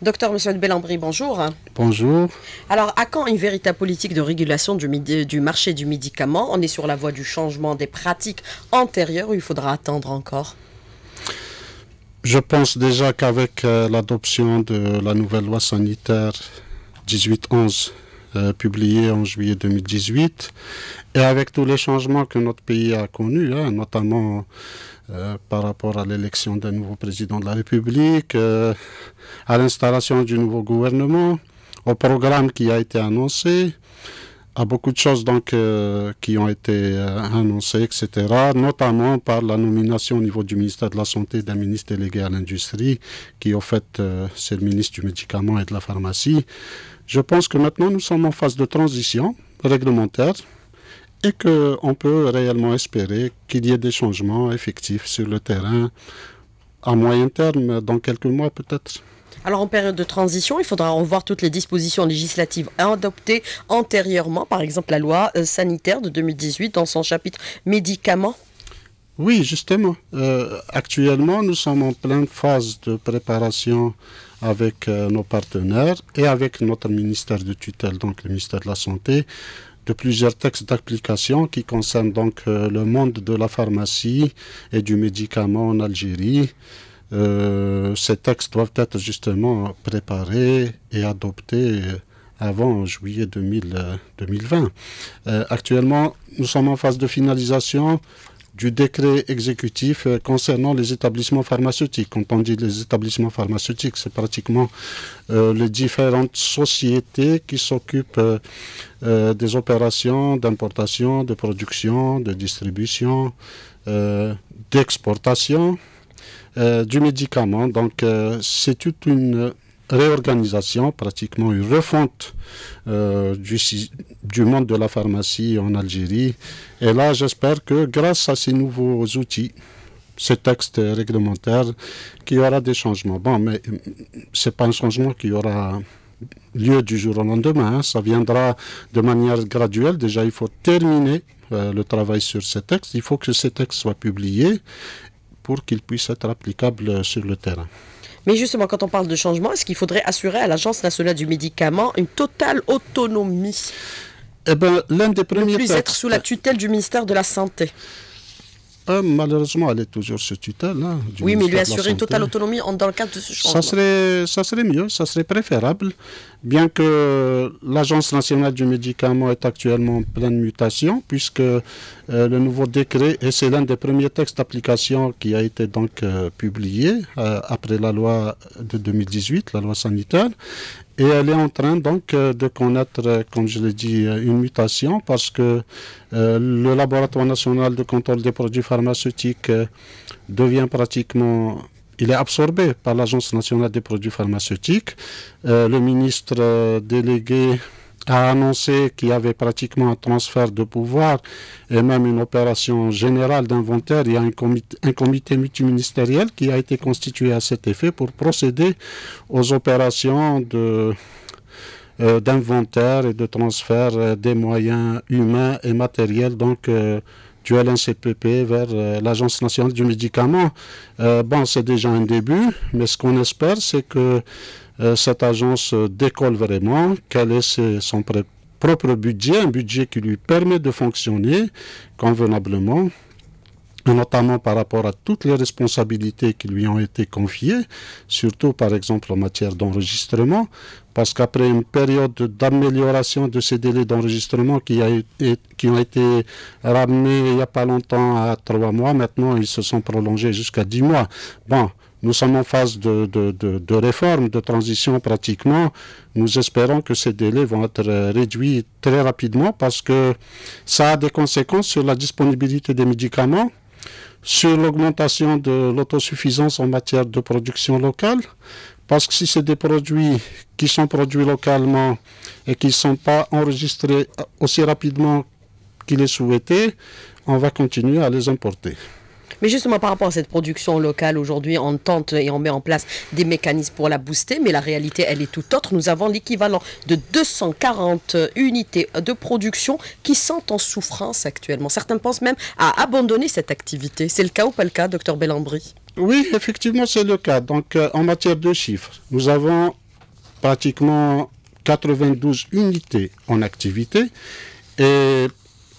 Docteur Monsieur de bonjour. Bonjour. Alors, à quand une véritable politique de régulation du, marché du médicament On est sur la voie du changement des pratiques antérieures ou il faudra attendre encore Je pense déjà qu'avec euh, l'adoption de la nouvelle loi sanitaire 18-11, euh, publiée en juillet 2018, et avec tous les changements que notre pays a connus, hein, notamment euh, par rapport à l'élection d'un nouveau président de la République, euh, à l'installation du nouveau gouvernement, au programme qui a été annoncé, à beaucoup de choses donc, euh, qui ont été annoncées, etc., notamment par la nomination au niveau du ministère de la Santé d'un ministre délégué à l'industrie, qui au fait c'est le ministre du médicament et de la pharmacie. Je pense que maintenant nous sommes en phase de transition réglementaire et qu'on peut réellement espérer qu'il y ait des changements effectifs sur le terrain à moyen terme, dans quelques mois peut-être. Alors en période de transition, il faudra revoir toutes les dispositions législatives adoptées antérieurement, par exemple la loi euh, sanitaire de 2018 dans son chapitre médicaments. Oui, justement. Euh, actuellement, nous sommes en pleine phase de préparation avec euh, nos partenaires et avec notre ministère de tutelle, donc le ministère de la Santé, plusieurs textes d'application qui concernent donc euh, le monde de la pharmacie et du médicament en Algérie. Euh, ces textes doivent être justement préparés et adoptés avant juillet 2020. Euh, actuellement, nous sommes en phase de finalisation du décret exécutif euh, concernant les établissements pharmaceutiques. Quand on dit les établissements pharmaceutiques, c'est pratiquement euh, les différentes sociétés qui s'occupent euh, des opérations d'importation, de production, de distribution, d'exportation du médicament. Donc c'est toute une réorganisation, pratiquement une refonte euh, du, monde de la pharmacie en Algérie. Et là, j'espère que grâce à ces nouveaux outils, ces textes réglementaires, qu'il y aura des changements. Bon, mais euh, ce n'est pas un changement qui aura lieu du jour au lendemain, hein. ça viendra de manière graduelle. Déjà, il faut terminer euh, le travail sur ces textes. Il faut que ces textes soient publiés pour qu'ils puissent être applicables sur le terrain. Mais justement, quand on parle de changement, est-ce qu'il faudrait assurer à l'Agence nationale du médicament une totale autonomie eh ben, l'un des premiers. Ne plus être sous la tutelle du ministère de la Santé. Euh, malheureusement, elle est toujours sous tutelle. Hein, oui, mais lui assurer une totale autonomie dans le cadre de ce changement. Ça serait, ça serait mieux, ça serait préférable. Bien que l'Agence nationale du médicament est actuellement en pleine mutation, puisque euh, le nouveau décret, et c'est l'un des premiers textes d'application qui a été donc euh, publié après la loi de 2018, la loi sanitaire, et elle est en train donc euh, de connaître, euh, comme je l'ai dit, euh, une mutation parce que le laboratoire national de contrôle des produits pharmaceutiques devient pratiquement il est absorbé par l'Agence nationale des produits pharmaceutiques. le ministre délégué a annoncé qu'il y avait pratiquement un transfert de pouvoir et même une opération générale d'inventaire. Il y a un comité, multiministériel qui a été constitué à cet effet pour procéder aux opérations euh, d'inventaire et de transfert euh, des moyens humains et matériels donc euh, du LNCPP vers l'Agence nationale du médicament. bon, c'est déjà un début, mais ce qu'on espère, c'est que euh, cette agence euh, décolle vraiment, quel est son propre budget, un budget qui lui permet de fonctionner convenablement, notamment par rapport à toutes les responsabilités qui lui ont été confiées, surtout par exemple en matière d'enregistrement, parce qu'après une période d'amélioration de ces délais d'enregistrement qui, a qui ont été ramenés il n'y a pas longtemps à trois mois, maintenant ils se sont prolongés jusqu'à dix mois. Bon, nous sommes en phase de, de, de, réforme, de transition pratiquement. Nous espérons que ces délais vont être euh, réduits très rapidement parce que ça a des conséquences sur la disponibilité des médicaments, sur l'augmentation de l'autosuffisance en matière de production locale. Parce que si c'est des produits qui sont produits localement et qui ne sont pas enregistrés aussi rapidement qu'il est souhaité, on va continuer à les importer. Mais justement, par rapport à cette production locale, aujourd'hui, on tente et on met en place des mécanismes pour la booster, mais la réalité, elle est tout autre. Nous avons l'équivalent de 240 unités de production qui sont en souffrance actuellement. Certains pensent même à abandonner cette activité. C'est le cas ou pas le cas, docteur Bellambri Oui, effectivement, c'est le cas. Donc, euh, en matière de chiffres, nous avons pratiquement 92 unités en activité et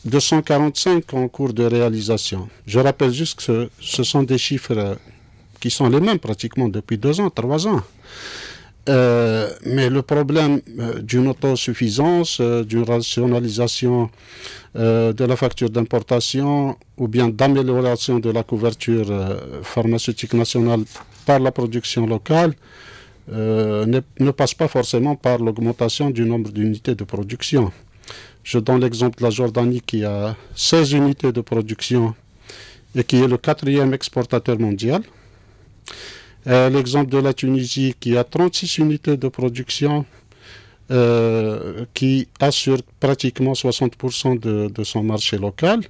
245 en cours de réalisation. Je rappelle juste que ce sont des chiffres euh, qui sont les mêmes pratiquement depuis deux ans, trois ans. Euh, mais le problème euh, d'une autosuffisance, d'une rationalisation de la facture d'importation ou bien d'amélioration de la couverture pharmaceutique nationale par la production locale ne, passe pas forcément par l'augmentation du nombre d'unités de production. Je donne l'exemple de la Jordanie qui a 16 unités de production et qui est le quatrième exportateur mondial. Euh, l'exemple de la Tunisie qui a 36 unités de production euh, qui assure pratiquement 60% de, de, son marché local.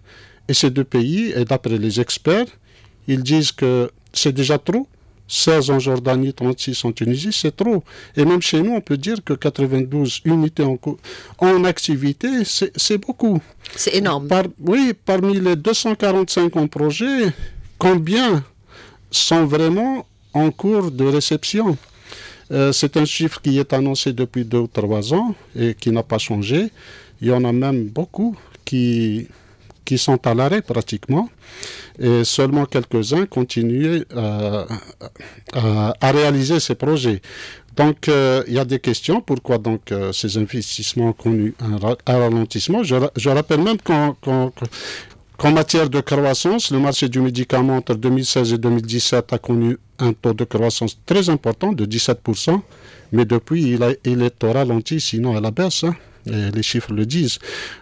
Et ces deux pays, et d'après les experts, ils disent que c'est déjà trop 16 en Jordanie, 36 en Tunisie, c'est trop. Et même chez nous, on peut dire que 92 unités en, en activité, c'est beaucoup. C'est énorme. oui, parmi les 245 en projet, combien sont vraiment en cours de réception euh, C'est un chiffre qui est annoncé depuis 2 ou 3 ans et qui n'a pas changé. Il y en a même beaucoup qui qui sont à l'arrêt pratiquement, et seulement quelques-uns continuent euh, à, réaliser ces projets. Donc, euh, il y a des questions. Pourquoi donc euh, ces investissements ont connu un, ralentissement je, rappelle même qu'en matière de croissance, le marché du médicament entre 2016 et 2017 a connu un taux de croissance très important de 17%. Mais depuis, il, est au ralenti, sinon à la baisse. Hein. les chiffres le disent.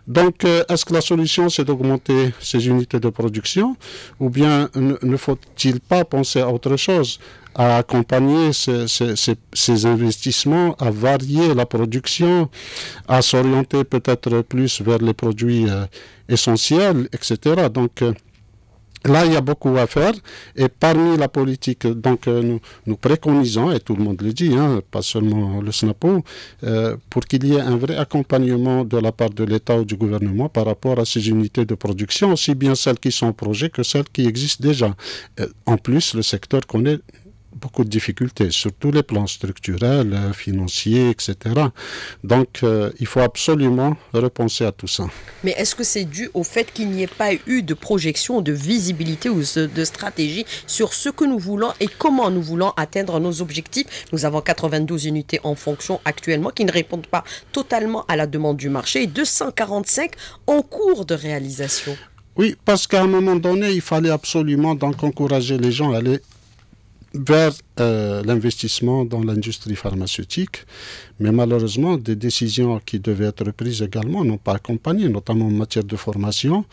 Donc, euh, est-ce que la solution, c'est d'augmenter ces unités de production Ou bien ne faut-il pas penser à autre chose à accompagner ces, investissements, à varier la production, à s'orienter peut-être plus vers les produits euh, essentiels, etc. Donc, euh, Là, il y a beaucoup à faire. Et parmi la politique, donc, euh, nous, nous préconisons, et tout le monde le dit, hein, pas seulement le SNAPO, euh, pour qu'il y ait un vrai accompagnement de la part de l'État ou du gouvernement par rapport à ces unités de production, aussi bien celles qui sont en projet que celles qui existent déjà. Euh, en plus, le secteur connaît beaucoup de difficultés, surtout les plans structurels, euh, financiers, etc. Donc, euh, il faut absolument repenser à tout ça. Mais est-ce que c'est dû au fait qu'il n'y ait pas eu de projection, de visibilité ou de stratégie sur ce que nous voulons et comment nous voulons atteindre nos objectifs Nous avons 92 unités en fonction actuellement qui ne répondent pas totalement à la demande du marché et 245 en cours de réalisation. Oui, parce qu'à un moment donné, il fallait absolument donc encourager les gens à aller vers euh, l'investissement dans l'industrie pharmaceutique mais malheureusement, des décisions qui devaient être prises également n'ont pas accompagné, notamment en matière de formation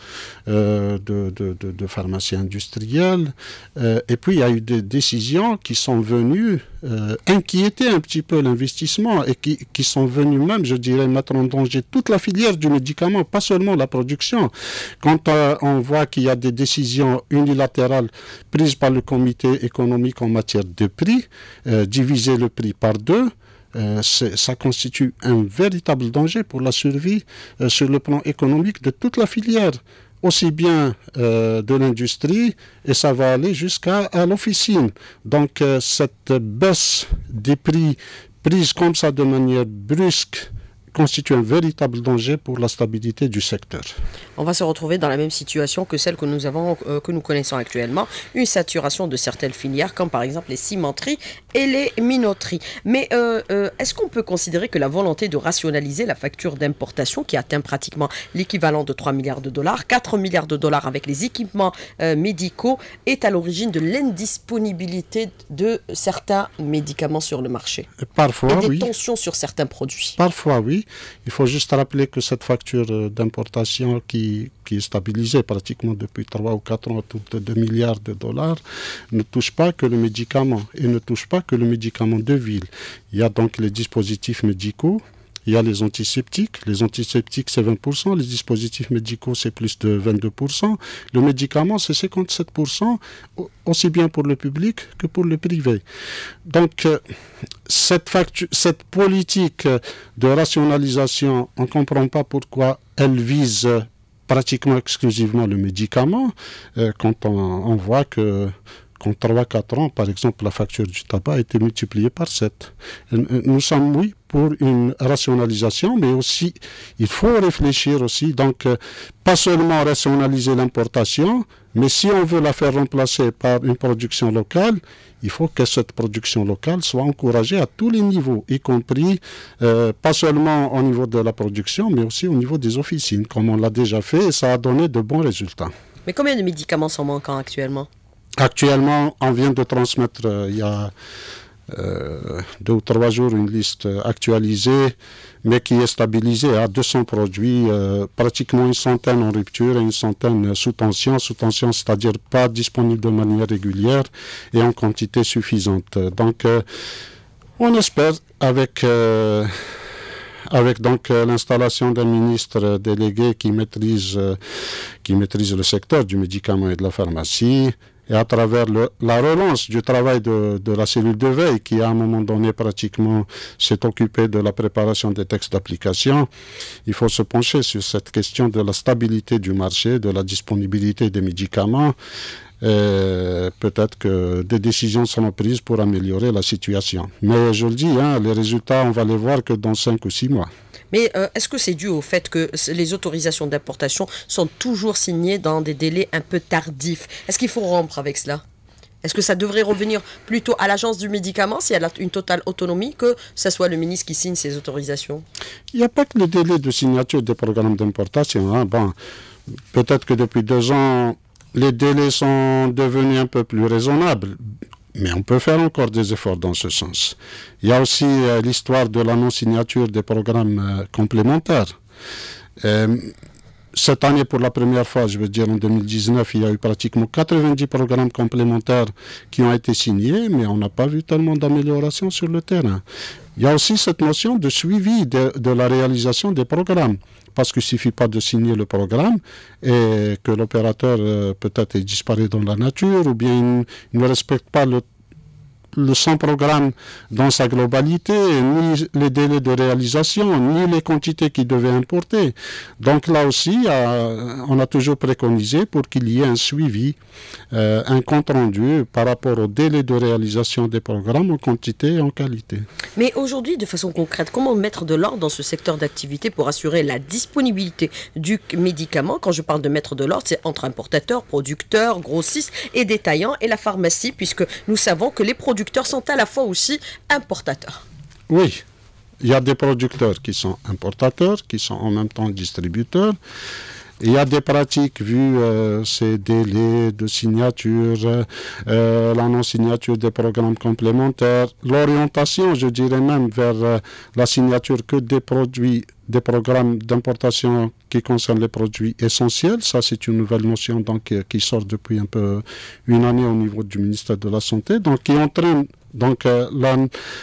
euh, de, de, de, industriels. Euh, et puis, il y a eu des décisions qui sont venues euh, inquiéter un petit peu l'investissement et qui, qui, sont venues même, je dirais, mettre en danger toute la filière du médicament, pas seulement la production. Quand euh, on voit qu'il y a des décisions unilatérales prises par le comité économique en matière de prix, euh, diviser le prix par deux, euh, ça constitue un véritable danger pour la survie euh, sur le plan économique de toute la filière, aussi bien euh, de l'industrie et ça va aller jusqu'à l'officine. Donc cette baisse des prix prise comme ça de manière brusque constitue un véritable danger pour la stabilité du secteur. On va se retrouver dans la même situation que celle que nous, avons, euh, que nous connaissons actuellement, une saturation de certaines filières comme par exemple les cimenteries et les minoteries. Mais euh, euh, est-ce qu'on peut considérer que la volonté de rationaliser la facture d'importation qui atteint pratiquement l'équivalent de 3 milliards de dollars, 4 milliards de dollars avec les équipements médicaux est à l'origine de l'indisponibilité de certains médicaments sur le marché Parfois, et des tensions sur certains produits Parfois, oui. Il faut juste rappeler que cette facture euh, d'importation qui, qui est stabilisée pratiquement depuis 3 ou 4 ans autour de 2 milliards de dollars ne touche pas que le médicament et ne touche pas que le médicament de ville. Il y a donc les dispositifs médicaux il y a les antiseptiques. Les antiseptiques, c'est 20%. Les dispositifs médicaux, c'est plus de 22%. Le médicament, c'est 57%, aussi bien pour le public que pour le privé. Donc, euh, cette, politique de rationalisation, on ne comprend pas pourquoi elle vise pratiquement exclusivement le médicament, euh, quand on voit que en 3-4 ans, par exemple, la facture du tabac a été multipliée par 7. Euh, euh, nous sommes, oui, pour une rationalisation, mais aussi, il faut réfléchir aussi, donc, euh, pas seulement rationaliser l'importation, mais si on veut la faire remplacer par une production locale, il faut que cette production locale soit encouragée à tous les niveaux, y compris pas seulement au niveau de la production, mais aussi au niveau des officines, comme on l'a déjà fait, et ça a donné de bons résultats. Mais combien de médicaments sont manquants actuellement Actuellement, on vient de transmettre euh, il y a euh, deux ou trois jours une liste actualisée, mais qui est stabilisée à 200 produits, euh, pratiquement une centaine en rupture et une centaine sous tension. Sous tension, c'est-à-dire pas disponible de manière régulière et en quantité suffisante. Donc, on espère avec avec donc l'installation d'un ministre délégué qui maîtrise, qui maîtrise le secteur du médicament et de la pharmacie, et à travers la relance du travail de, la cellule de veille qui à un moment donné pratiquement s'est occupée de la préparation des textes d'application, il faut se pencher sur cette question de la stabilité du marché, de la disponibilité des médicaments. Peut-être que des décisions seront prises pour améliorer la situation. Mais je le dis, hein, les résultats, on va les voir que dans cinq ou six mois. Mais euh, est-ce que c'est dû au fait que les autorisations d'importation sont toujours signées dans des délais un peu tardifs Est-ce qu'il faut rompre avec cela est-ce que ça devrait revenir plutôt à l'agence du médicament si elle a une totale autonomie que ce soit le ministre qui signe ces autorisations Il n'y a pas que le délai de signature des programmes d'importation. Hein. peut-être que depuis deux ans, les délais sont devenus un peu plus raisonnables. Mais on peut faire encore des efforts dans ce sens. Il y a aussi euh, l'histoire de la non-signature des programmes euh, complémentaires. Euh, cette année, pour la première fois, je veux dire en 2019, il y a eu pratiquement 90 programmes complémentaires qui ont été signés, mais on n'a pas vu tellement d'amélioration sur le terrain. Il y a aussi cette notion de suivi de la réalisation des programmes parce qu'il ne suffit pas de signer le programme et que l'opérateur euh, peut-être est disparu dans la nature ou bien il ne respecte pas le le, son programme dans sa globalité, ni les délais de réalisation, ni les quantités qu'il devait importer. Donc là aussi, euh, on a toujours préconisé pour qu'il y ait un suivi, euh, un compte-rendu par rapport aux délais de réalisation des programmes en quantité et en qualité. Mais aujourd'hui, de façon concrète, comment mettre de l'ordre dans ce secteur d'activité pour assurer la disponibilité du médicament Quand je parle de mettre de l'ordre, c'est entre importateurs, producteurs, grossistes et détaillants et la pharmacie, puisque nous savons que les produits sont à la fois aussi importateurs. Oui, il y a des producteurs qui sont importateurs, qui sont en même temps distributeurs. Il y a des pratiques, vu euh, ces délais de signature, euh, la non-signature des programmes complémentaires, l'orientation, je dirais même, vers euh, la signature que des produits des programmes d'importation qui concernent les produits essentiels. Ça, c'est une nouvelle notion donc, qui sort depuis un peu une année au niveau du ministère de la Santé, donc qui entraîne donc, euh,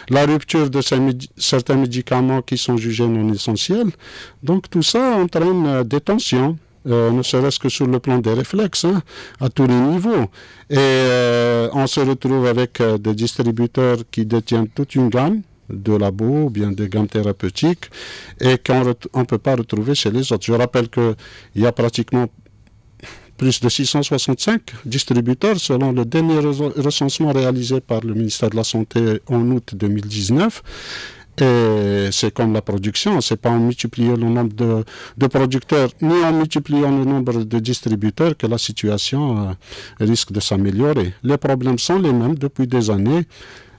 la, rupture de certains médicaments qui sont jugés non essentiels. Donc, tout ça entraîne euh, des tensions. Euh, ne serait-ce que sur le plan des réflexes, hein, à tous les niveaux. Et on se retrouve avec des distributeurs qui détiennent toute une gamme de labo bien des gammes thérapeutiques et qu'on ne peut pas retrouver chez les autres. Je rappelle qu'il y a pratiquement plus de 665 distributeurs selon le dernier recensement réalisé par le ministère de la Santé en août 2019. Et c'est comme la production, c'est pas en multipliant le nombre de, producteurs ni en multipliant le nombre de distributeurs que la situation euh, risque de s'améliorer. Les problèmes sont les mêmes depuis des années.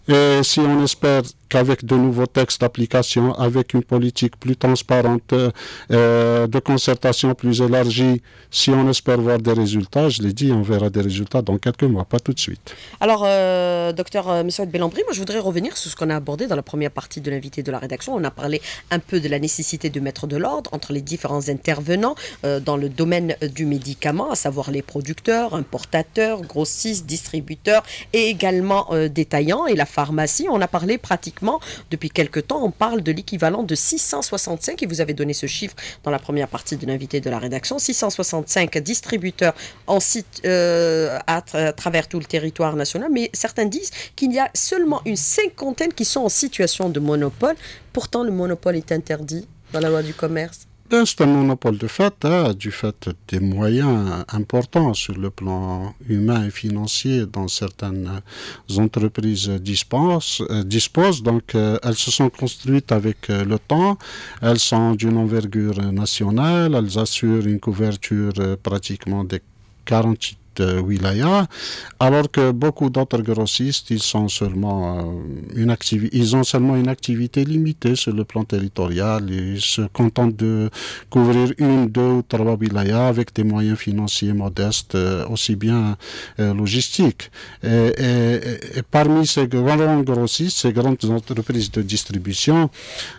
Et si on espère qu'avec de nouveaux textes d'application, avec une politique plus transparente, euh, de concertation plus élargie, si on espère voir des résultats, je l'ai dit, on verra des résultats dans quelques mois, pas tout de suite. Alors, euh, docteur euh, Monsieur Belambri, moi je voudrais revenir sur ce qu'on a abordé dans la première partie de l'invité de la rédaction. On a parlé un peu de la nécessité de mettre de l'ordre entre les différents intervenants dans le domaine du médicament, à savoir les producteurs, importateurs, grossistes, distributeurs et également détaillants. Et la pharmacie. On a parlé pratiquement, depuis quelques temps, on parle de l'équivalent de 665, et vous avez donné ce chiffre dans la première partie de l'invité de la rédaction, 665 distributeurs en site euh, à, travers tout le territoire national, mais certains disent qu'il y a seulement une cinquantaine qui sont en situation de monopole. Pourtant, le monopole est interdit dans la loi du commerce. Hein, c'est un monopole de fait, hein, du fait des moyens importants sur le plan humain et financier dont certaines entreprises euh, disposent. Donc, euh, elles se sont construites avec euh, le temps. Elles sont d'une envergure nationale. Elles assurent une couverture pratiquement des 40 euh, wilaya, alors que beaucoup d'autres grossistes, ils, sont seulement, euh, une ils ont seulement une activité limitée sur le plan territorial. Ils se contentent de couvrir une, deux ou trois wilayas avec des moyens financiers modestes, euh, aussi bien logistiques. Et, parmi ces grands grossistes, ces grandes entreprises de distribution,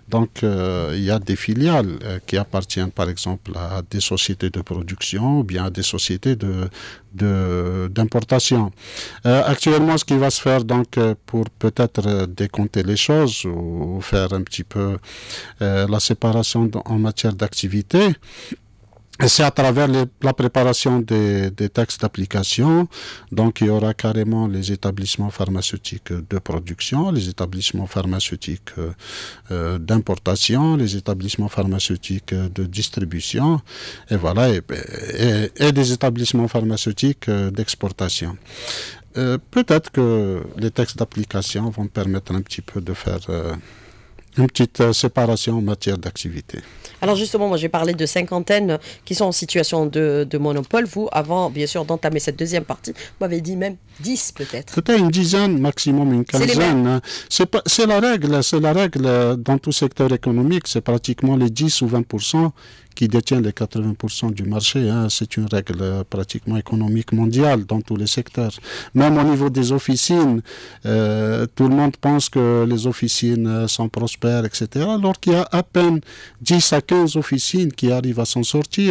donc il y a des filiales qui appartiennent par exemple à des sociétés de production ou bien à des sociétés de, d'importation. Euh, actuellement, ce qui va se faire, donc, euh, pour peut-être euh, décompter les choses ou, faire un petit peu la séparation en matière d'activité, c'est à travers la préparation des, textes d'application. Donc, il y aura carrément les établissements pharmaceutiques de production, les établissements pharmaceutiques euh, euh, d'importation, les établissements pharmaceutiques de distribution, et voilà, et, des établissements pharmaceutiques euh, d'exportation. Peut-être que les textes d'application vont permettre un petit peu de faire une petite euh, séparation en matière d'activité. Alors justement, moi j'ai parlé de cinquantaines qui sont en situation de, monopole. Vous, avant bien sûr d'entamer cette deuxième partie, vous m'avez dit même dix peut-être. Peut-être une dizaine, maximum une quinzaine. Hein. C'est la règle, c'est la règle dans tout secteur économique, c'est pratiquement les 10 ou 20 qui détient les 80% du marché. Hein, c'est une règle euh, pratiquement économique mondiale dans tous les secteurs. Même au niveau des officines, euh, tout le monde pense que les officines euh, sont prospères, etc. Alors qu'il y a à peine 10 à 15 officines qui arrivent à s'en sortir,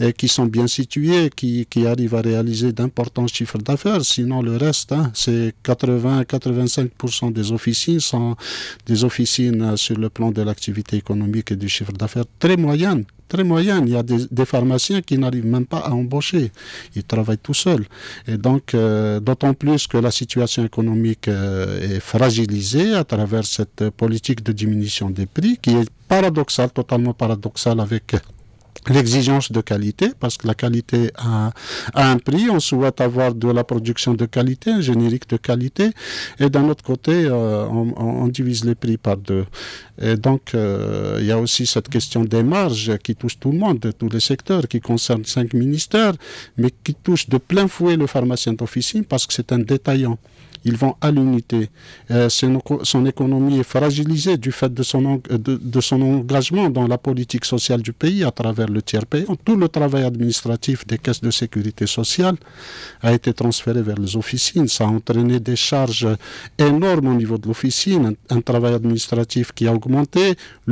et qui sont bien situées, qui, arrivent à réaliser d'importants chiffres d'affaires. Sinon, le reste, hein, c'est 80-85% des officines sont des officines sur le plan de l'activité économique et du chiffre d'affaires très moyenne très moyenne. Il y a des, pharmaciens qui n'arrivent même pas à embaucher. Ils travaillent tout seuls. Et donc, euh, d'autant plus que la situation économique euh, est fragilisée à travers cette politique de diminution des prix qui est paradoxale, totalement paradoxale avec l'exigence de qualité, parce que la qualité a, a, un prix, on souhaite avoir de la production de qualité, un générique de qualité, et d'un autre côté, euh, on, divise les prix par deux. Et donc, euh, il y a aussi cette question des marges qui touche tout le monde, tous les secteurs, qui concerne cinq ministères, mais qui touche de plein fouet le pharmacien d'officine, parce que c'est un détaillant ils vont à l'unité. Euh, son, économie est fragilisée du fait euh, de son, engagement dans la politique sociale du pays à travers le tiers payant. Tout le travail administratif des caisses de sécurité sociale a été transféré vers les officines. Ça a entraîné des charges énormes au niveau de l'officine, un travail administratif qui a augmenté.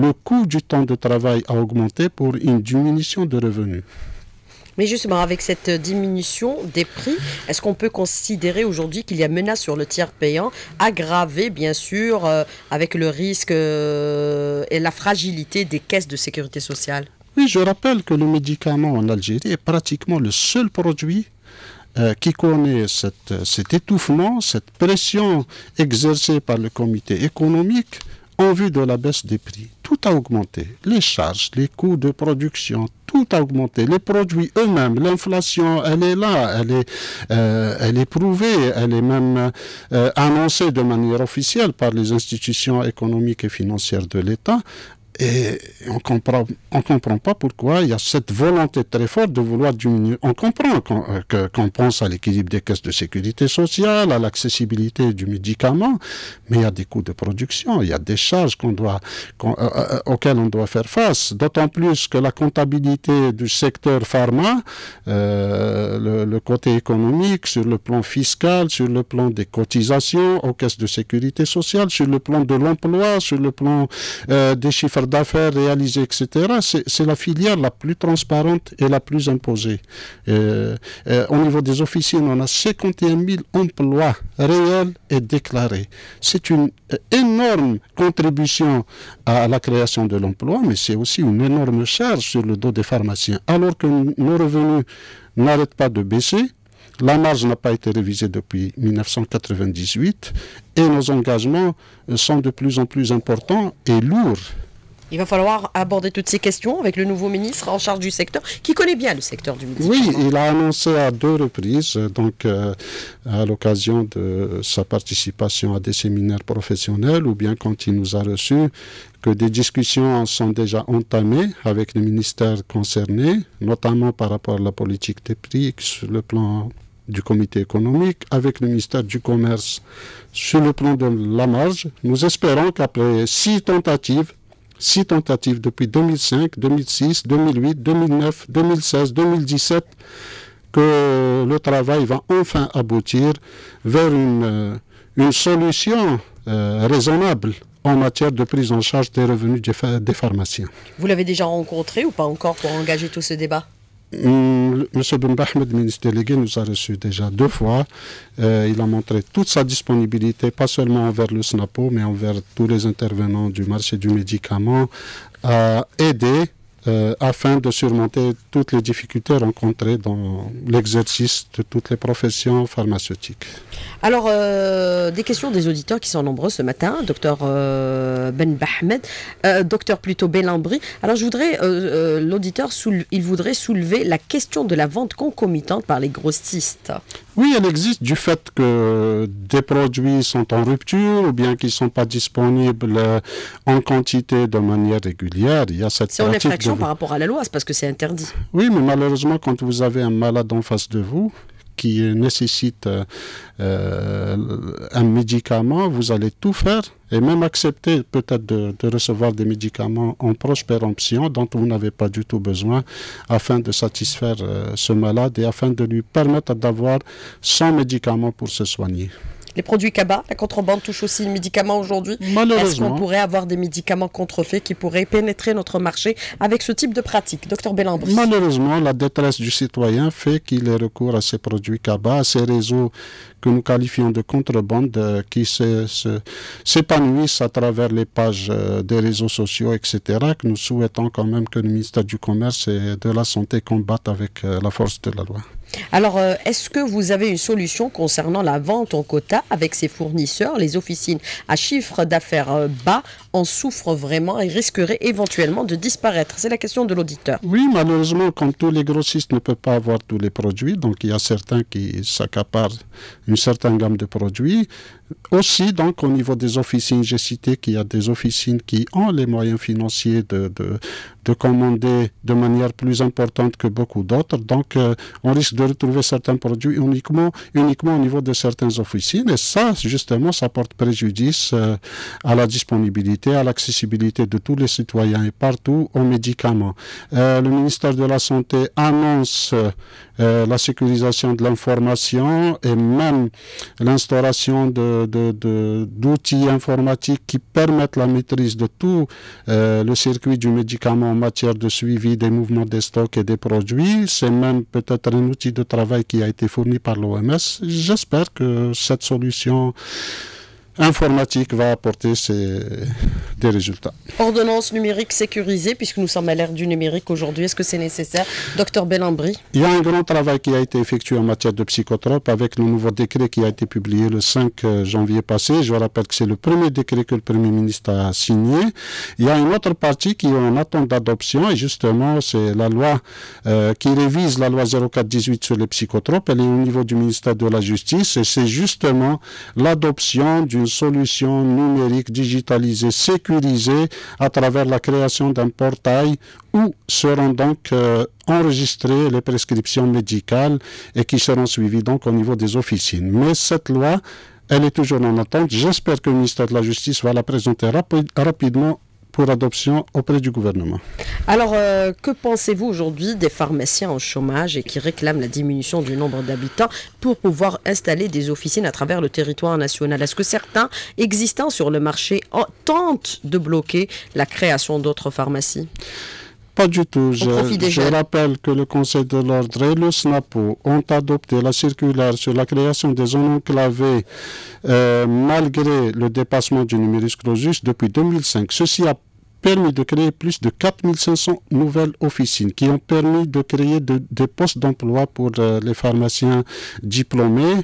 Le coût du temps de travail a augmenté pour une diminution de revenus. Mais justement, avec cette diminution des prix, est-ce qu'on peut considérer aujourd'hui qu'il y a menace sur le tiers payant, aggravée bien sûr euh, avec le risque euh, et la fragilité des caisses de sécurité sociale Oui, je rappelle que le médicament en Algérie est pratiquement le seul produit euh, qui connaît cet étouffement, cette pression exercée par le comité économique en vue de la baisse des prix, tout a augmenté. Les charges, les coûts de production, tout a augmenté. Les produits eux-mêmes, l'inflation, elle est là, elle est, euh, elle est prouvée, elle est même euh, annoncée de manière officielle par les institutions économiques et financières de l'État. Et on comprend, on comprend pas pourquoi il y a cette volonté très forte de vouloir diminuer. On comprend euh, qu'on pense à l'équilibre des caisses de sécurité sociale, à l'accessibilité du médicament, mais il y a des coûts de production, il y a des charges qu'on doit, on, euh, euh, auxquelles on doit faire face. D'autant plus que la comptabilité du secteur pharma, le, côté économique, sur le plan fiscal, sur le plan des cotisations aux caisses de sécurité sociale, sur le plan de l'emploi, sur le plan des chiffres d'affaires réalisées, etc., c'est la filière la plus transparente et la plus imposée. Euh, euh, au niveau des officines, on a 51 000 emplois réels et déclarés. C'est une euh, énorme contribution à la création de l'emploi, mais c'est aussi une énorme charge sur le dos des pharmaciens. Alors que nos revenus n'arrêtent pas de baisser, la marge n'a pas été révisée depuis 1998 et nos engagements sont de plus en plus importants et lourds. Il va falloir aborder toutes ces questions avec le nouveau ministre en charge du secteur, qui connaît bien le secteur du médicament. Oui, il a annoncé à deux reprises, donc euh, à l'occasion de sa participation à des séminaires professionnels ou bien quand il nous a reçus, que des discussions sont déjà entamées avec le ministère concernés, notamment par rapport à la politique des prix sur le plan du comité économique, avec le ministère du Commerce sur le plan de la marge. Nous espérons qu'après six tentatives, six tentatives depuis 2005, 2006, 2008, 2009, 2016, 2017 que le travail va enfin aboutir vers une, euh, solution euh, raisonnable en matière de prise en charge des revenus des, pharmaciens. Vous l'avez déjà rencontré ou pas encore pour engager tout ce débat euh, monsieur Ben Ahmed, ministre délégué, nous a reçus déjà deux fois. Euh, il a montré toute sa disponibilité, pas seulement envers le SNAPO, mais envers tous les intervenants du marché du médicament, à aider euh, afin de surmonter toutes les difficultés rencontrées dans l'exercice de toutes les professions pharmaceutiques. Alors, euh, des questions des auditeurs qui sont nombreux ce matin. Docteur euh, Ben Bahmed, euh, docteur plutôt Belambri. Alors, je voudrais, l'auditeur, il voudrait soulever la question de la vente concomitante par les grossistes. Oui, elle existe du fait que des produits sont en rupture ou bien qu'ils ne sont pas disponibles en quantité de manière régulière. Il cette C'est infraction par rapport à la loi, parce que c'est interdit. Oui, mais malheureusement, quand vous avez un malade en face de vous, qui nécessite euh, euh, un médicament, vous allez tout faire et même accepter peut-être de, recevoir des médicaments en proche péremption dont vous n'avez pas du tout besoin afin de satisfaire euh, ce malade et afin de lui permettre d'avoir 100 médicament pour se soigner les produits cabas. La contrebande touche aussi les médicaments aujourd'hui. Est-ce qu'on pourrait avoir des médicaments contrefaits qui pourraient pénétrer notre marché avec ce type de pratique Docteur Bellambri. Malheureusement, la détresse du citoyen fait qu'il ait recours à ces produits cabas, à ces réseaux que nous qualifions de contrebande euh, qui s'épanouissent à travers les pages euh, des réseaux sociaux, etc., que nous souhaitons quand même que le ministère du Commerce et de la Santé combatte avec euh, la force de la loi. Alors, euh, est-ce que vous avez une solution concernant la vente en quota avec ces fournisseurs Les officines à chiffre d'affaires euh, bas en souffrent vraiment et risqueraient éventuellement de disparaître. C'est la question de l'auditeur. Oui, malheureusement, comme tous les grossistes ne peuvent pas avoir tous les produits, donc il y a certains qui s'accaparent une certaine gamme de produits. Aussi, donc, au niveau des officines, j'ai cité qu'il y a des officines qui ont les moyens financiers de, de, commander de manière plus importante que beaucoup d'autres. Donc, euh, on risque de retrouver certains produits uniquement, uniquement au niveau de certaines officines. Et ça, justement, ça porte préjudice euh, à la disponibilité, à l'accessibilité de tous les citoyens et partout aux médicaments. Euh, le ministère de la Santé annonce la sécurisation de l'information et même l'instauration de d'outils informatiques qui permettent la maîtrise de tout euh, le circuit du médicament en matière de suivi des mouvements des stocks et des produits. C'est même peut-être un outil de travail qui a été fourni par l'OMS. J'espère que cette solution informatique va apporter des résultats. Ordonnance numérique sécurisée, puisque nous sommes à l'ère du numérique aujourd'hui, est-ce que c'est nécessaire Docteur Bellambri Il y a un grand travail qui a été effectué en matière de psychotropes avec le nouveau décret qui a été publié le 5 euh, janvier passé. Je vous rappelle que c'est le premier décret que le Premier ministre a signé. Il y a une autre partie qui est en attente d'adoption et justement c'est la loi euh, qui révise la loi 0418 sur les psychotropes. Elle est au niveau du ministère de la Justice et c'est justement l'adoption du solutions solution numérique digitalisée, sécurisée à travers la création d'un portail où seront donc euh, enregistrées les prescriptions médicales et qui seront suivies donc au niveau des officines. Mais cette loi, elle est toujours en attente. J'espère que le ministère de la Justice va la présenter rapidement pour adoption auprès du gouvernement. Alors, euh, que pensez-vous aujourd'hui des pharmaciens en chômage et qui réclament la diminution du nombre d'habitants pour pouvoir installer des officines à travers le territoire national Est-ce que certains existants sur le marché tentent de bloquer la création d'autres pharmacies pas du tout. Je, rappelle que le Conseil de l'ordre et le SNAPO ont adopté la circulaire sur la création des zones enclavées euh, malgré le dépassement du numerus clausus depuis 2005. Ceci a permis de créer plus de 4500 nouvelles officines qui ont permis de créer des postes d'emploi pour euh, les pharmaciens diplômés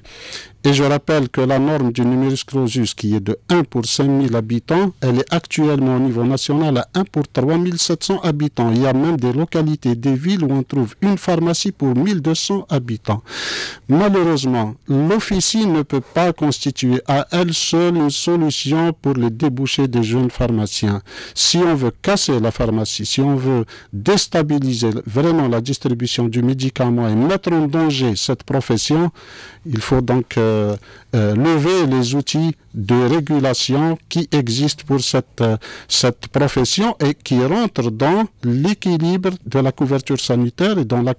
et je rappelle que la norme du numerus clausus, qui est de 1 pour 5000 habitants, elle est actuellement au niveau national à 1 pour 3700 habitants. Il y a même des localités, des villes où on trouve une pharmacie pour 1200 habitants. Malheureusement, l'officine ne peut pas constituer à elle seule une solution pour les débouchés des jeunes pharmaciens. Si on veut casser la pharmacie, si on veut déstabiliser vraiment la distribution du médicament et mettre en danger cette profession, il faut donc... Euh, euh, euh, lever les outils de régulation qui existent pour cette, euh, cette profession et qui rentrent dans l'équilibre de la couverture sanitaire et dans la,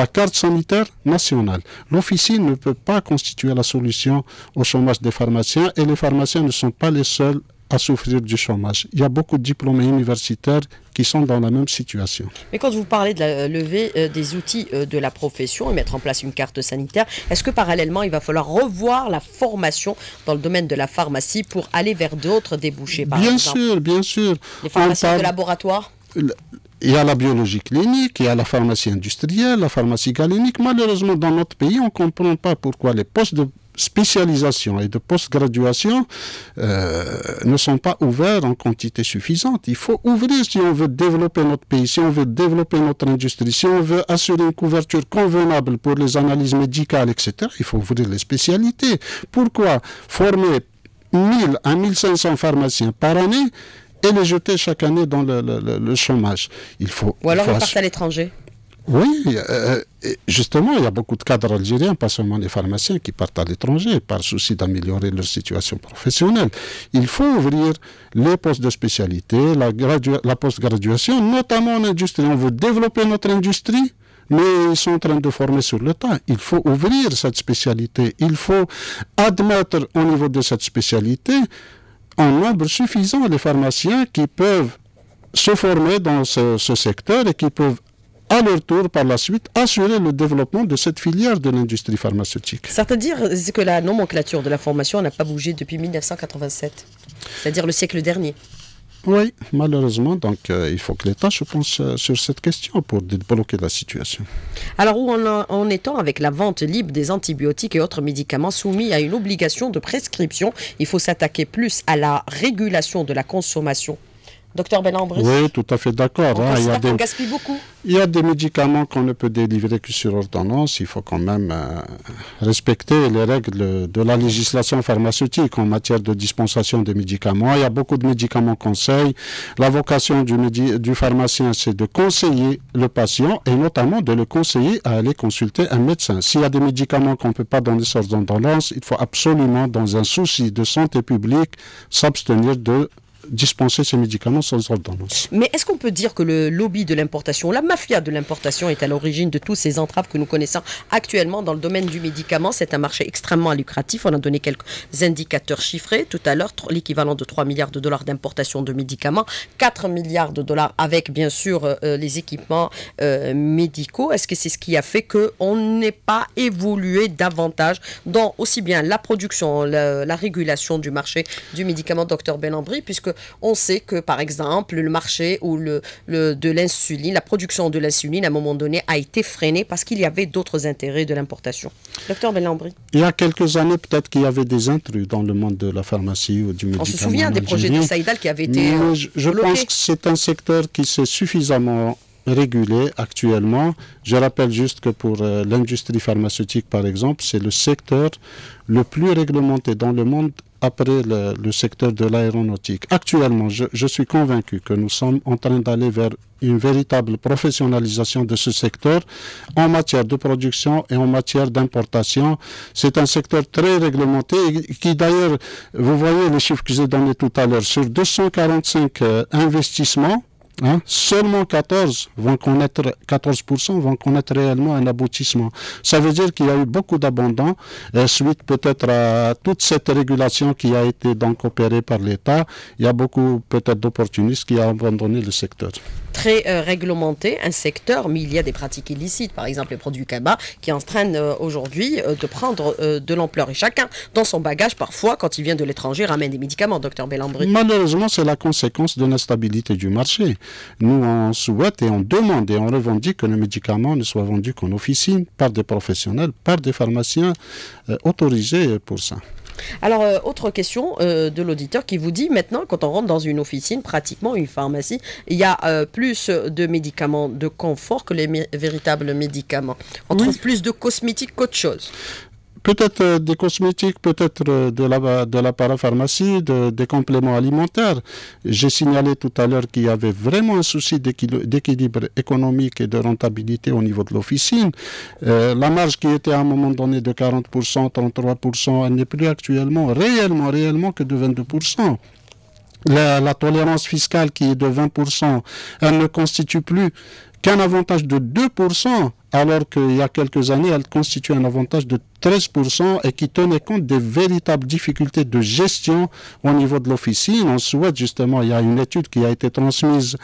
la carte sanitaire nationale. L'officine ne peut pas constituer la solution au chômage des pharmaciens et les pharmaciens ne sont pas les seuls à souffrir du chômage. Il y a beaucoup de diplômés universitaires qui sont dans la même situation. Mais quand vous parlez de la euh, levée euh, des outils euh, de la profession et mettre en place une carte sanitaire, est-ce que parallèlement, il va falloir revoir la formation dans le domaine de la pharmacie pour aller vers d'autres débouchés par Bien sûr, bien sûr. Les pharmacies de laboratoire il y a la biologie clinique, il y a la pharmacie industrielle, la pharmacie galénique. Malheureusement, dans notre pays, on ne comprend pas pourquoi les postes de spécialisation et de post-graduation euh, ne sont pas ouverts en quantité suffisante. Il faut ouvrir si on veut développer notre pays, si on veut développer notre industrie, si on veut assurer une couverture convenable pour les analyses médicales, etc. Il faut ouvrir les spécialités. Pourquoi former 1000 à 1500 pharmaciens par année et les jeter chaque année dans le, chômage. Il faut, Ou alors on part à l'étranger. Oui, euh, justement, il y a beaucoup de cadres algériens, pas seulement les pharmaciens, qui partent à l'étranger par souci d'améliorer leur situation professionnelle. Il faut ouvrir les postes de spécialité, la, la post-graduation, notamment en industrie. On veut développer notre industrie mais ils sont en train de former sur le tas. Il faut ouvrir cette spécialité, il faut admettre au niveau de cette spécialité un nombre suffisant de pharmaciens qui peuvent se former dans ce secteur et qui peuvent à leur tour, par la suite, assurer le développement de cette filière de l'industrie pharmaceutique. Certains dire euh, que la nomenclature de la formation n'a pas bougé depuis 1987, c'est-à-dire le siècle dernier. Oui, malheureusement, donc euh, il faut que l'État se pense euh, sur cette question pour débloquer la situation. Alors où en, en étant avec la vente libre des antibiotiques et autres médicaments soumis à une obligation de prescription, il faut s'attaquer plus à la régulation de la consommation Docteur Oui, tout à fait d'accord. Hein, il y a des, médicaments qu'on ne peut délivrer que sur ordonnance. Il faut quand même euh, respecter les règles de la législation pharmaceutique en matière de dispensation des médicaments. Il y a beaucoup de médicaments conseils. La vocation du, du pharmacien, c'est de conseiller le patient et notamment de le conseiller à aller consulter un médecin. S'il y a des médicaments qu'on ne peut pas donner sur ordonnance, il faut absolument, dans un souci de santé publique, s'abstenir de dispenser ces médicaments sans ordonnance. Mais est-ce qu'on peut dire que le lobby de l'importation, la mafia de l'importation est à l'origine de toutes ces entraves que nous connaissons actuellement dans le domaine du médicament C'est un marché extrêmement lucratif. On a donné quelques indicateurs chiffrés tout à l'heure, l'équivalent de 3 milliards de dollars d'importation de médicaments, 4 milliards de dollars avec bien sûr euh, euh, les équipements euh, médicaux. Est-ce que c'est ce qui a fait qu'on n'ait pas évolué davantage dans aussi bien la production, la, régulation du marché du médicament, docteur Bellambri, puisque on sait que, par exemple, le marché ou le, de l'insuline, la production de l'insuline, à un moment donné, a été freinée parce qu'il y avait d'autres intérêts de l'importation. Docteur Bellambri. Il y a quelques années, peut-être qu'il y avait des intrus dans le monde de la pharmacie ou du médicament. On se souvient des projets de Saïdal qui avaient été. Euh, je, pense que c'est un secteur qui s'est suffisamment régulé actuellement. Je rappelle juste que pour euh, l'industrie pharmaceutique, par exemple, c'est le secteur le plus réglementé dans le monde après le, secteur de l'aéronautique. Actuellement, je, suis convaincu que nous sommes en train d'aller vers une véritable professionnalisation de ce secteur en matière de production et en matière d'importation. C'est un secteur très réglementé qui d'ailleurs, vous voyez les chiffres que j'ai donnés tout à l'heure, sur 245 euh, investissements, Hein? Seulement 14 vont connaître, 14% vont connaître réellement un aboutissement. Ça veut dire qu'il y a eu beaucoup d'abondants euh, suite peut-être à toute cette régulation qui a été donc opérée par l'État. Il y a beaucoup peut-être d'opportunistes qui ont abandonné le secteur très euh, réglementé, un secteur, mais il y a des pratiques illicites, par exemple les produits Kaba, qui entraînent euh, aujourd'hui euh, de prendre de l'ampleur. Et chacun, dans son bagage, parfois, quand il vient de l'étranger, ramène des médicaments, docteur Bellambri. Malheureusement, c'est la conséquence de l'instabilité du marché. Nous, on souhaite et on demande et on revendique que les médicaments ne soient vendus qu'en officine, par des professionnels, par des pharmaciens autorisés pour ça. Alors, euh, autre question euh, de l'auditeur qui vous dit maintenant, quand on rentre dans une officine, pratiquement une pharmacie, il y a euh, plus de médicaments de confort que les véritables médicaments. On trouve plus de cosmétiques qu'autre chose peut-être euh, des cosmétiques, peut-être euh, de la, de la parapharmacie, de, des compléments alimentaires. J'ai signalé tout à l'heure qu'il y avait vraiment un souci d'équilibre économique et de rentabilité au niveau de l'officine. Euh, la marge qui était à un moment donné de 40%, 33%, elle n'est plus actuellement réellement, réellement que de 22%. La, la, tolérance fiscale qui est de 20%, elle ne constitue plus Qu'un avantage de 2%, alors qu'il y a quelques années, elle constituait un avantage de 13% et qui tenait compte des véritables difficultés de gestion au niveau de l'officine. On souhaite justement, il y a une étude qui a été transmise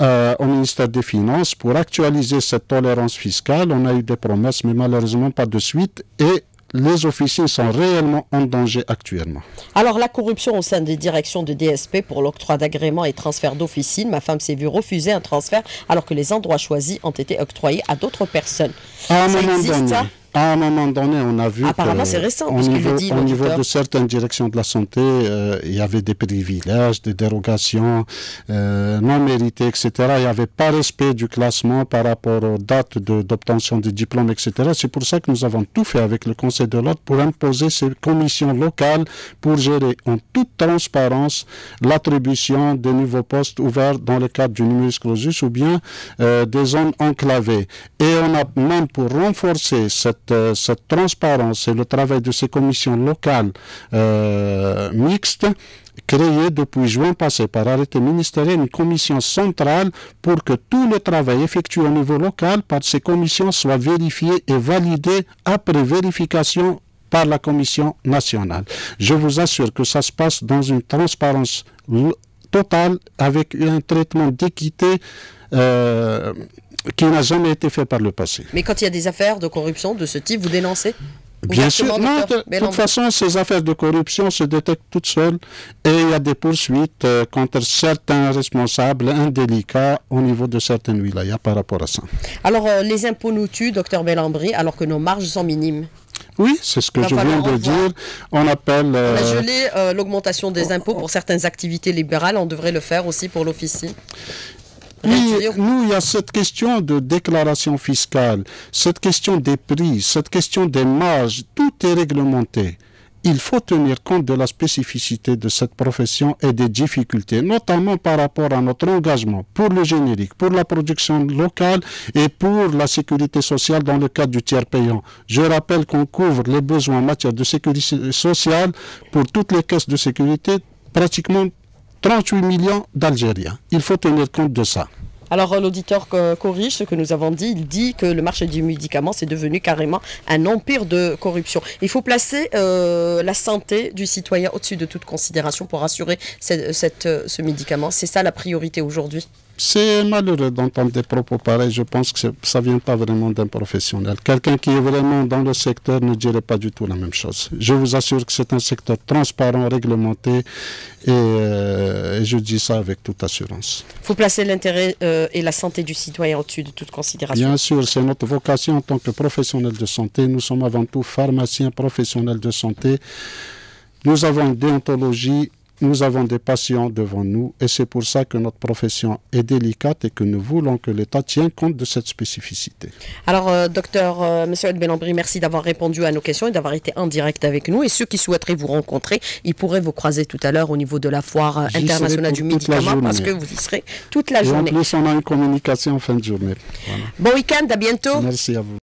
euh, au ministère des Finances pour actualiser cette tolérance fiscale. On a eu des promesses, mais malheureusement pas de suite. Et les officiers sont réellement en danger actuellement. Alors la corruption au sein des directions de DSP pour l'octroi d'agréments et transfert d'officine, ma femme s'est vue refuser un transfert alors que les endroits choisis ont été octroyés à d'autres personnes. ça existe, à un moment donné, on a vu. Apparemment, Au niveau, de certaines directions de la santé, euh, il y avait des privilèges, des dérogations euh, non méritées, etc. Il n'y avait pas respect du classement par rapport aux dates d'obtention des diplômes, etc. C'est pour ça que nous avons tout fait avec le Conseil de l'ordre pour imposer ces commissions locales pour gérer en toute transparence l'attribution des nouveaux postes ouverts dans le cadre du numerus clausus ou bien euh, des zones enclavées. Et on a même pour renforcer cette euh, cette, transparence et le travail de ces commissions locales euh, mixtes créées depuis juin passé par arrêté ministériel une commission centrale pour que tout le travail effectué au niveau local par ces commissions soit vérifié et validé après vérification par la commission nationale. Je vous assure que ça se passe dans une transparence totale avec un traitement d'équité euh, qui n'a jamais été fait par le passé. Mais quand il y a des affaires de corruption de ce type, vous dénoncez Bien sûr, non, de, toute façon, ces affaires de corruption se détectent toutes seules et il y a des poursuites euh, contre certains responsables indélicats au niveau de certaines wilayas par rapport à ça. Alors, euh, les impôts nous tuent, docteur Bellambri, alors que nos marges sont minimes. Oui, c'est ce que je viens de dire. On appelle. on a gelé l'augmentation des oh, impôts oh. pour certaines activités libérales. On devrait le faire aussi pour l'officier oui, nous, il y a cette question de déclaration fiscale, cette question des prix, cette question des marges, tout est réglementé. Il faut tenir compte de la spécificité de cette profession et des difficultés, notamment par rapport à notre engagement pour le générique, pour la production locale et pour la sécurité sociale dans le cadre du tiers payant. Je rappelle qu'on couvre les besoins en matière de sécurité sociale pour toutes les caisses de sécurité, pratiquement 38 millions d'Algériens. Il faut tenir compte de ça. Alors euh, l'auditeur corrige ce que nous avons dit. Il dit que le marché du médicament, c'est devenu carrément un empire de corruption. Il faut placer euh, la santé du citoyen au-dessus de toute considération pour assurer euh, ce médicament. C'est ça la priorité aujourd'hui. C'est malheureux d'entendre des propos pareils. Je pense que ça ne vient pas vraiment d'un professionnel. Quelqu'un qui est vraiment dans le secteur ne dirait pas du tout la même chose. Je vous assure que c'est un secteur transparent, réglementé, et, euh, je dis ça avec toute assurance. Vous placez l'intérêt euh, et la santé du citoyen au-dessus de toute considération. Bien sûr, c'est notre vocation en tant que professionnel de santé. Nous sommes avant tout pharmaciens, professionnels de santé. Nous avons une déontologie nous avons des patients devant nous et c'est pour ça que notre profession est délicate et que nous voulons que l'État tienne compte de cette spécificité. Alors, euh, docteur M. Euh, monsieur Belambri, merci d'avoir répondu à nos questions et d'avoir été en direct avec nous. Et ceux qui souhaiteraient vous rencontrer, ils pourraient vous croiser tout à l'heure au niveau de la foire euh, internationale du médicament parce que vous y serez toute la journée. En plus, on a une communication en fin de journée. Bon week-end, à bientôt. Merci à vous.